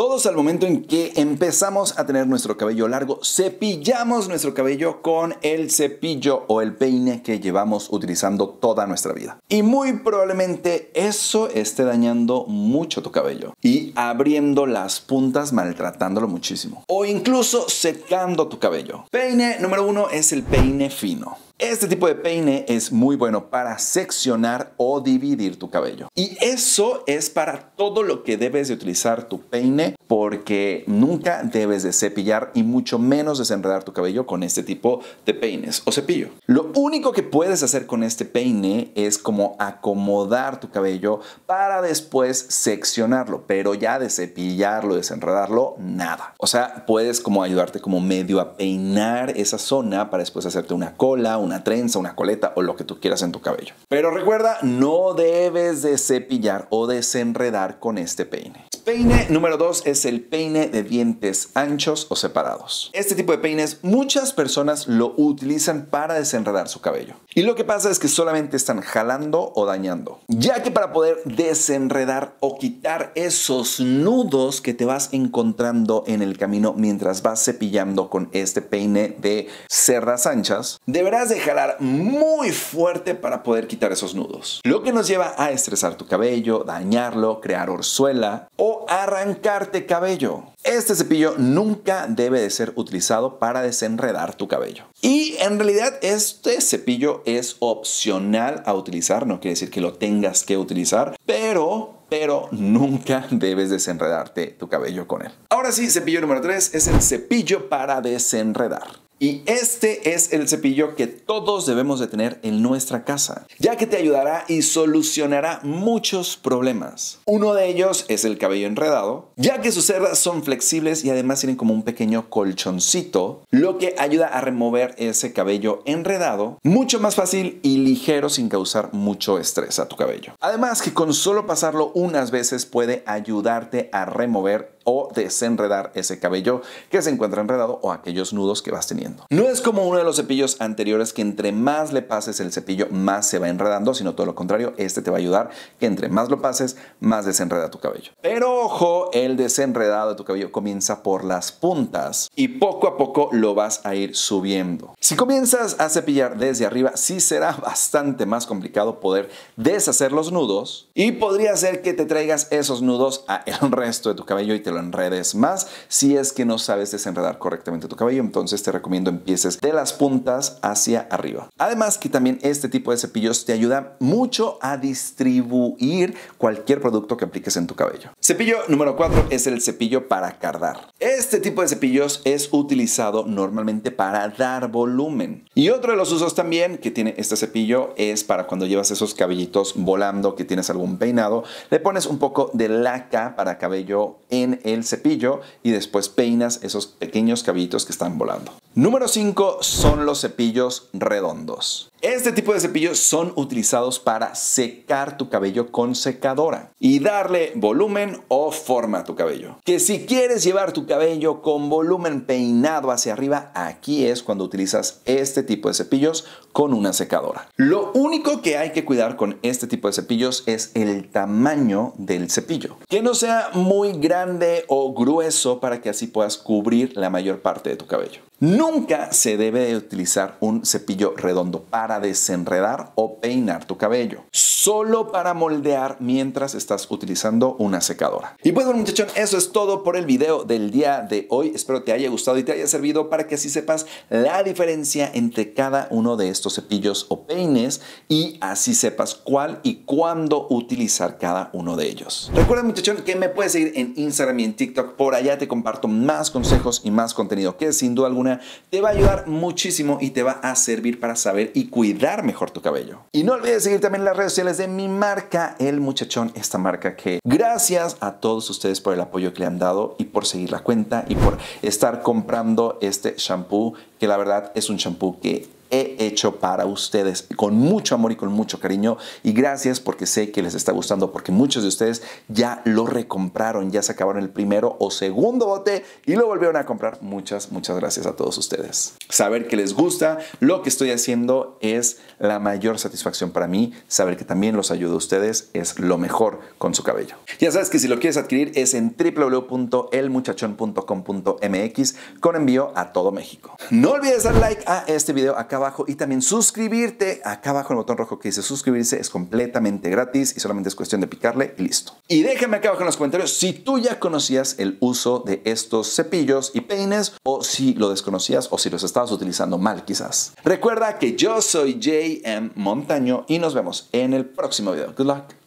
Todos al momento en que empezamos a tener nuestro cabello largo, cepillamos nuestro cabello con el cepillo o el peine que llevamos utilizando toda nuestra vida. Y muy probablemente eso esté dañando mucho tu cabello y abriendo las puntas maltratándolo muchísimo. O incluso secando tu cabello. Peine número uno es el peine fino. Este tipo de peine es muy bueno para seccionar o dividir tu cabello. Y eso es para todo lo que debes de utilizar tu peine porque nunca debes de cepillar y mucho menos desenredar tu cabello con este tipo de peines o cepillo. Lo único que puedes hacer con este peine es como acomodar tu cabello para después seccionarlo, pero ya de cepillarlo, desenredarlo, nada. O sea, puedes como ayudarte como medio a peinar esa zona para después hacerte una cola, una trenza, una coleta o lo que tú quieras en tu cabello. Pero recuerda, no debes de cepillar o desenredar con este peine. Peine número 2 es el peine de dientes anchos o separados. Este tipo de peines muchas personas lo utilizan para desenredar su cabello. Y lo que pasa es que solamente están jalando o dañando. Ya que para poder desenredar o quitar esos nudos que te vas encontrando en el camino mientras vas cepillando con este peine de cerdas anchas, deberás de jalar muy fuerte para poder quitar esos nudos. Lo que nos lleva a estresar tu cabello, dañarlo, crear orzuela o arrancarte cabello. Este cepillo nunca debe de ser utilizado para desenredar tu cabello. Y en realidad este cepillo es opcional a utilizar, no quiere decir que lo tengas que utilizar, pero pero nunca debes desenredarte tu cabello con él. Ahora sí, cepillo número 3 es el cepillo para desenredar. Y este es el cepillo que todos debemos de tener en nuestra casa, ya que te ayudará y solucionará muchos problemas. Uno de ellos es el cabello enredado, ya que sus cerdas son flexibles y además tienen como un pequeño colchoncito, lo que ayuda a remover ese cabello enredado, mucho más fácil y ligero sin causar mucho estrés a tu cabello. Además que con solo pasarlo unas veces puede ayudarte a remover o desenredar ese cabello que se encuentra enredado o aquellos nudos que vas teniendo. No es como uno de los cepillos anteriores que entre más le pases el cepillo más se va enredando, sino todo lo contrario, este te va a ayudar que entre más lo pases más desenreda tu cabello. Pero ojo, el desenredado de tu cabello comienza por las puntas y poco a poco lo vas a ir subiendo. Si comienzas a cepillar desde arriba, sí será bastante más complicado poder deshacer los nudos y podría ser que te traigas esos nudos a el resto de tu cabello y te lo enredes más. Si es que no sabes desenredar correctamente tu cabello, entonces te recomiendo empieces de las puntas hacia arriba. Además que también este tipo de cepillos te ayuda mucho a distribuir cualquier producto que apliques en tu cabello. Cepillo número 4 es el cepillo para cardar. Este tipo de cepillos es utilizado normalmente para dar volumen. Y otro de los usos también que tiene este cepillo es para cuando llevas esos cabellitos volando, que tienes algún peinado, le pones un poco de laca para cabello en el cepillo y después peinas esos pequeños cabellitos que están volando. Número 5 son los cepillos redondos. Este tipo de cepillos son utilizados para secar tu cabello con secadora y darle volumen o forma a tu cabello. Que si quieres llevar tu cabello con volumen peinado hacia arriba, aquí es cuando utilizas este tipo de cepillos con una secadora. Lo único que hay que cuidar con este tipo de cepillos es el tamaño del cepillo. Que no sea muy grande o grueso para que así puedas cubrir la mayor parte de tu cabello. Nunca se debe utilizar un cepillo redondo para desenredar o peinar tu cabello, solo para moldear mientras estás utilizando una secadora. Y pues bueno muchachón, eso es todo por el video del día de hoy. Espero te haya gustado y te haya servido para que así sepas la diferencia entre cada uno de estos cepillos o peines y así sepas cuál y cuándo utilizar cada uno de ellos. Recuerda muchachón que me puedes seguir en Instagram y en TikTok. Por allá te comparto más consejos y más contenido que sin duda alguna te va a ayudar muchísimo y te va a servir para saber y cuidar mejor tu cabello. Y no olvides seguir también las redes sociales de mi marca, El Muchachón, esta marca que gracias a todos ustedes por el apoyo que le han dado y por seguir la cuenta y por estar comprando este shampoo, que la verdad es un shampoo que he hecho para ustedes con mucho amor y con mucho cariño. Y gracias porque sé que les está gustando, porque muchos de ustedes ya lo recompraron, ya se acabaron el primero o segundo bote y lo volvieron a comprar. Muchas, muchas gracias a todos ustedes saber que les gusta lo que estoy haciendo es la mayor satisfacción para mí. Saber que también los ayudo a ustedes es lo mejor con su cabello. Ya sabes que si lo quieres adquirir es en www.elmuchachon.com.mx con envío a todo México. No olvides dar like a este video acá abajo y también suscribirte. Acá abajo en el botón rojo que dice suscribirse es completamente gratis y solamente es cuestión de picarle y listo. Y déjame acá abajo en los comentarios si tú ya conocías el uso de estos cepillos y peines o si lo desconocías o si los estás utilizando mal quizás. Recuerda que yo soy JM Montaño y nos vemos en el próximo video. Good luck.